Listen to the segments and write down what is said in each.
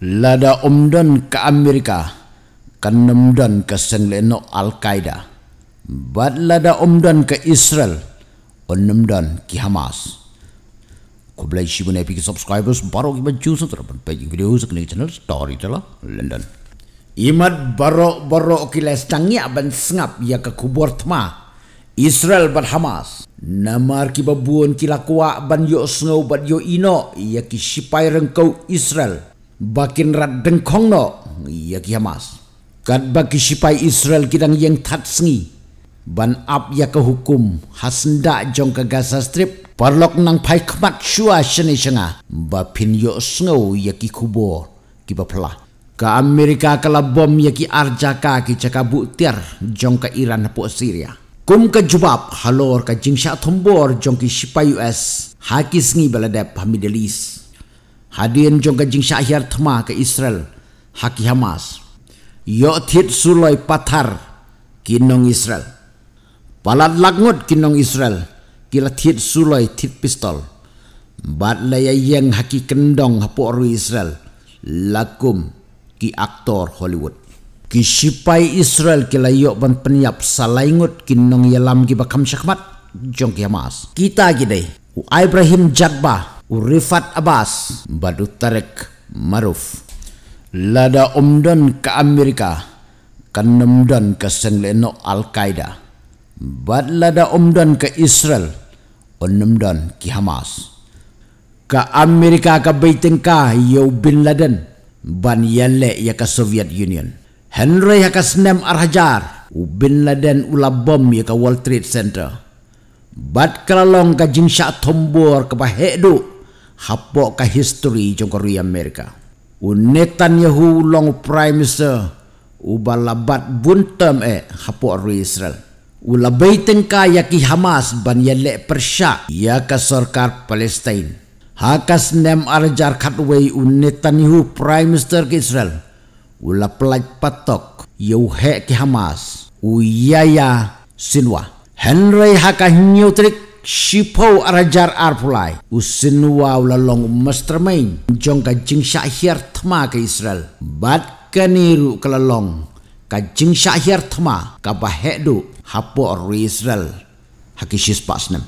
lada umdan ke Amerika kan umdan ke Sengleno Al-Qaeda bat lada umdan ke Israel on umdan ke Hamas ku belai shibun epic subscribers baru kita baju sutra pun video sekali channel story tala London imat baru-baru ki les tangi aban sengap ya ke kubur tma Israel bat Hamas namar ki babuon ki lakua ban yo snow bat yo ino ya ki sipai rengkau Israel bakin rat dengkong no iya ki Hamas kat baki sipai Israel kita yang tak sengi ban ap ya ke hukum hasnda jong ke Gaza Strip parlok nang pai kemat shua sene senga bapin pin yo sngo ya ki kubo ki ba ke Amerika kala bom ya ki arjaka ki caka butir jong ke Iran hapuk Syria kum ke jubab halor ke jingsha thombor jong ki sipai US hakis ngi baladep hamidelis hadian jongga jing syahir tema ke Israel haki Hamas yotit sulai pathar, kinong Israel palat langut kinong Israel kila tit sulai tit pistol bat laya yang haki kendong hapu oru Israel lakum ki aktor Hollywood ki sipai Israel kila yok ban peniap salaingut kinong yalam ki bakam syakmat jongki Hamas kita gidei Ibrahim Jadbah Urifat Abbas Badu Tarek Maruf Lada umdan ke Amerika Kanemdan ke Sengleno Al-Qaeda Bad lada umdan ke Israel Onemdan ke Hamas Ke Amerika ke Beitengka Yau Bin Laden Ban Yale ya ke Soviet Union Henry ya ke Senem Arhajar U Bin Laden ula bom ya ke Wall Street Center Bad kelalong ke Jinsha Tombor ke Bahedu hapo ka history jong kori Amerika. U Netanyahu long prime minister u balabat buntam e eh, hapo ri Israel. U labay tengka yaki Hamas ban yale persya ya ka sarkar Palestine. Hakas nem arjar katway u Netanyahu prime minister ki Israel. U laplay patok yu he ki Hamas u yaya sinwa. Henry haka hinyutrik sipau arajar arpulai usinuau lalong mastermain jong kancing syahir thma ke Israel bat kaniru kelalong kajing syahir tema kapahedu hapo ri Israel hakishis pasnem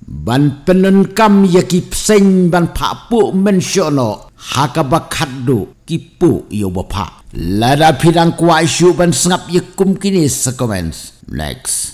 ban penen kam yaki pseng ban papu mensyono hakabakadu kipu yo bapak, lada pidang kuai syu ban sengap yekum kini sekomens next